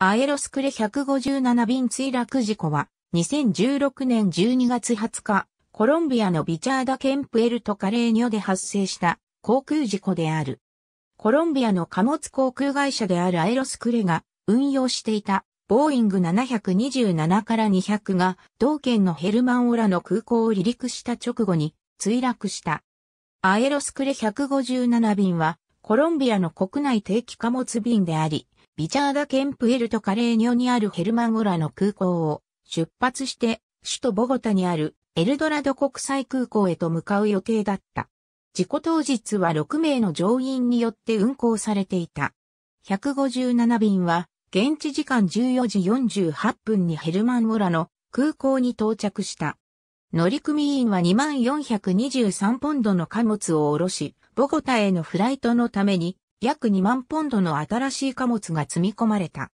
アエロスクレ157便墜落事故は、2016年12月20日、コロンビアのビチャーダケンプエルトカレーニョで発生した航空事故である。コロンビアの貨物航空会社であるアエロスクレが運用していたボーイング727から200が同県のヘルマンオラの空港を離陸した直後に墜落した。アエロスクレ157便はコロンビアの国内定期貨物便であり、ビチャーダケンプエルトカレーニョにあるヘルマンゴラの空港を出発して首都ボゴタにあるエルドラド国際空港へと向かう予定だった。事故当日は6名の乗員によって運行されていた。157便は現地時間14時48分にヘルマンゴラの空港に到着した。乗組員は2423ポンドの貨物を下ろし、ボゴタへのフライトのために約2万ポンドの新しい貨物が積み込まれた。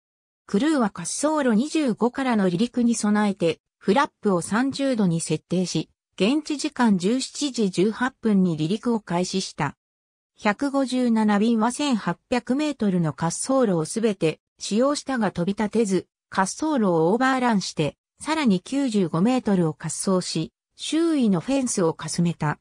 クルーは滑走路25からの離陸に備えて、フラップを30度に設定し、現地時間17時18分に離陸を開始した。157便は1800メートルの滑走路をすべて使用したが飛び立てず、滑走路をオーバーランして、さらに95メートルを滑走し、周囲のフェンスをかすめた。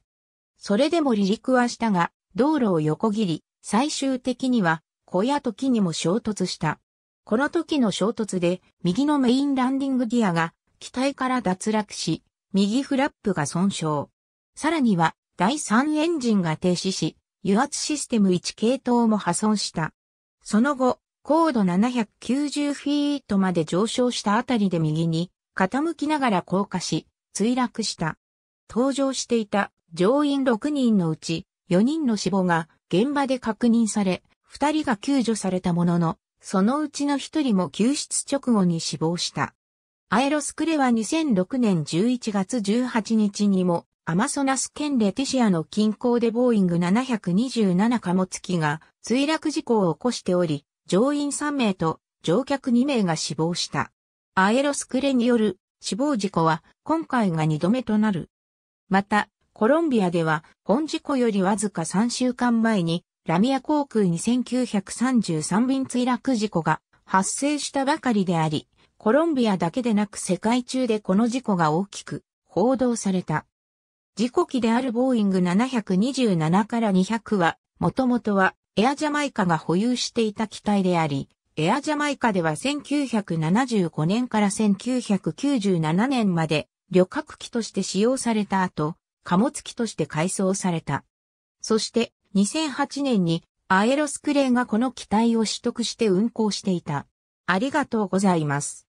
それでも離陸はしたが、道路を横切り、最終的には小屋と木にも衝突した。この時の衝突で右のメインランディングギアが機体から脱落し、右フラップが損傷。さらには第3エンジンが停止し、油圧システム1系統も破損した。その後、高度790フィートまで上昇したあたりで右に傾きながら降下し、墜落した。登場していた乗員6人のうち4人の死亡が現場で確認され、2人が救助されたものの、そのうちの1人も救出直後に死亡した。アエロスクレは2006年11月18日にも、アマソナス県レティシアの近郊でボーイング727貨物機が墜落事故を起こしており、乗員3名と乗客2名が死亡した。アエロスクレによる死亡事故は今回が2度目となる。また、コロンビアでは本事故よりわずか3週間前にラミア航空に1933便墜落事故が発生したばかりであり、コロンビアだけでなく世界中でこの事故が大きく報道された。事故機であるボーイング727から200は、もともとはエアジャマイカが保有していた機体であり、エアジャマイカでは1975年から1997年まで旅客機として使用された後、貨物機として改装された。そして2008年にアエロスクレイがこの機体を取得して運航していた。ありがとうございます。